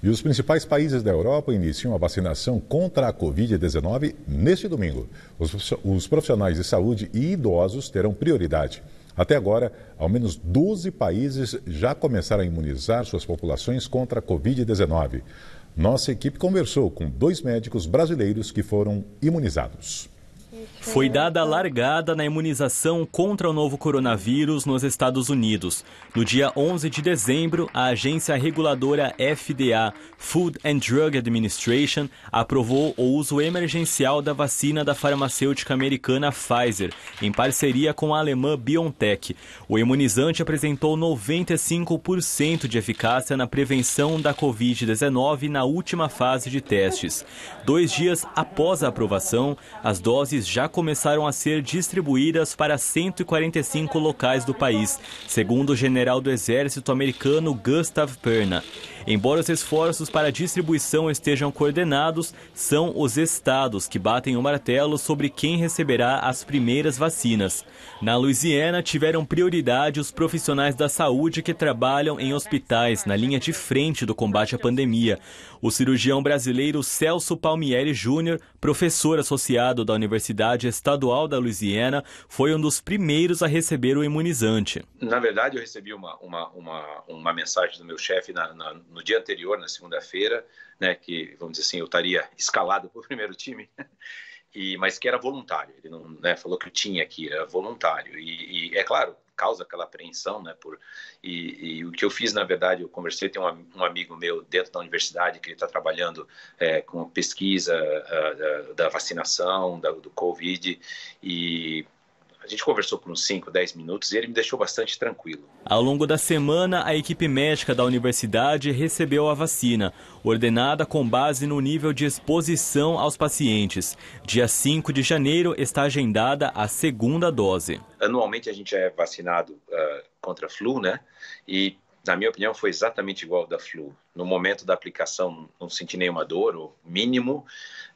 E os principais países da Europa iniciam a vacinação contra a Covid-19 neste domingo. Os profissionais de saúde e idosos terão prioridade. Até agora, ao menos 12 países já começaram a imunizar suas populações contra a Covid-19. Nossa equipe conversou com dois médicos brasileiros que foram imunizados. Foi dada a largada na imunização contra o novo coronavírus nos Estados Unidos. No dia 11 de dezembro, a agência reguladora FDA, Food and Drug Administration, aprovou o uso emergencial da vacina da farmacêutica americana Pfizer, em parceria com a alemã BioNTech. O imunizante apresentou 95% de eficácia na prevenção da Covid-19 na última fase de testes. Dois dias após a aprovação, as doses já começaram a ser distribuídas para 145 locais do país, segundo o general do Exército americano Gustav Perna. Embora os esforços para a distribuição estejam coordenados, são os estados que batem o martelo sobre quem receberá as primeiras vacinas. Na Louisiana, tiveram prioridade os profissionais da saúde que trabalham em hospitais na linha de frente do combate à pandemia. O cirurgião brasileiro Celso Palmieri Júnior, professor associado da Universidade Universidade Estadual da Louisiana, foi um dos primeiros a receber o imunizante. Na verdade, eu recebi uma, uma, uma, uma mensagem do meu chefe na, na, no dia anterior, na segunda-feira, né, que, vamos dizer assim, eu estaria escalado para o primeiro time e mas que era voluntário. Ele não né, falou que tinha que era voluntário e, e, é claro causa aquela apreensão, né? Por e, e, o que eu fiz na verdade, eu conversei tem um, um amigo meu dentro da universidade que ele está trabalhando é, com pesquisa ah, a, a, da vacinação da, do COVID e a gente conversou por uns 5, 10 minutos e ele me deixou bastante tranquilo. Ao longo da semana, a equipe médica da universidade recebeu a vacina, ordenada com base no nível de exposição aos pacientes. Dia 5 de janeiro está agendada a segunda dose. Anualmente a gente é vacinado uh, contra a flu, né? E na minha opinião, foi exatamente igual ao da flu. No momento da aplicação, não senti nenhuma dor, ou mínimo.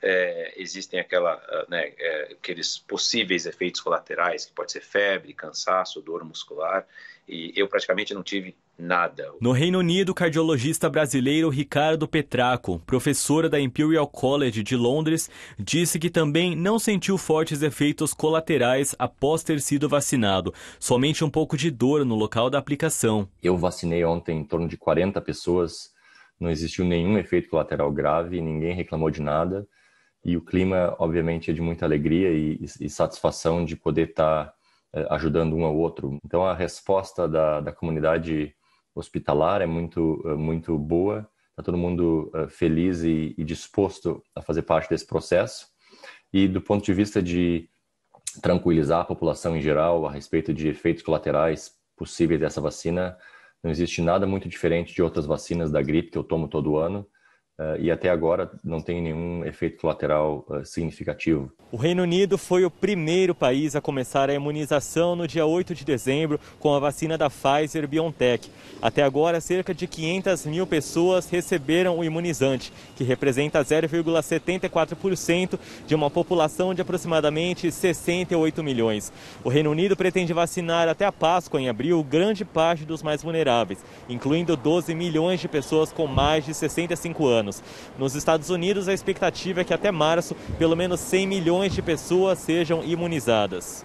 É, existem aquela, ah, né, é, aqueles possíveis efeitos colaterais, que pode ser febre, cansaço, dor muscular. E eu praticamente não tive nada. No Reino Unido, cardiologista brasileiro Ricardo Petraco, professora da Imperial College de Londres, disse que também não sentiu fortes efeitos colaterais após ter sido vacinado, somente um pouco de dor no local da aplicação. Eu vacinei ontem em torno de 40 pessoas, não existiu nenhum efeito colateral grave, ninguém reclamou de nada. E o clima, obviamente, é de muita alegria e, e satisfação de poder estar eh, ajudando um ao outro. Então, a resposta da, da comunidade hospitalar é muito, eh, muito boa, tá todo mundo eh, feliz e, e disposto a fazer parte desse processo. E do ponto de vista de tranquilizar a população em geral a respeito de efeitos colaterais possíveis dessa vacina, não existe nada muito diferente de outras vacinas da gripe que eu tomo todo ano. Ah, e até agora não tem nenhum efeito colateral uh, significativo. O Reino Unido foi o primeiro país a começar a imunização no dia 8 de dezembro com a vacina da Pfizer BioNTech. Até agora, cerca de 500 mil pessoas receberam o imunizante, que representa 0,74% de uma população de aproximadamente 68 milhões. O Reino Unido pretende vacinar até a Páscoa, em abril, grande parte dos mais vulneráveis, incluindo 12 milhões de pessoas com mais de 65 anos anos. Nos Estados Unidos, a expectativa é que até março, pelo menos 100 milhões de pessoas sejam imunizadas.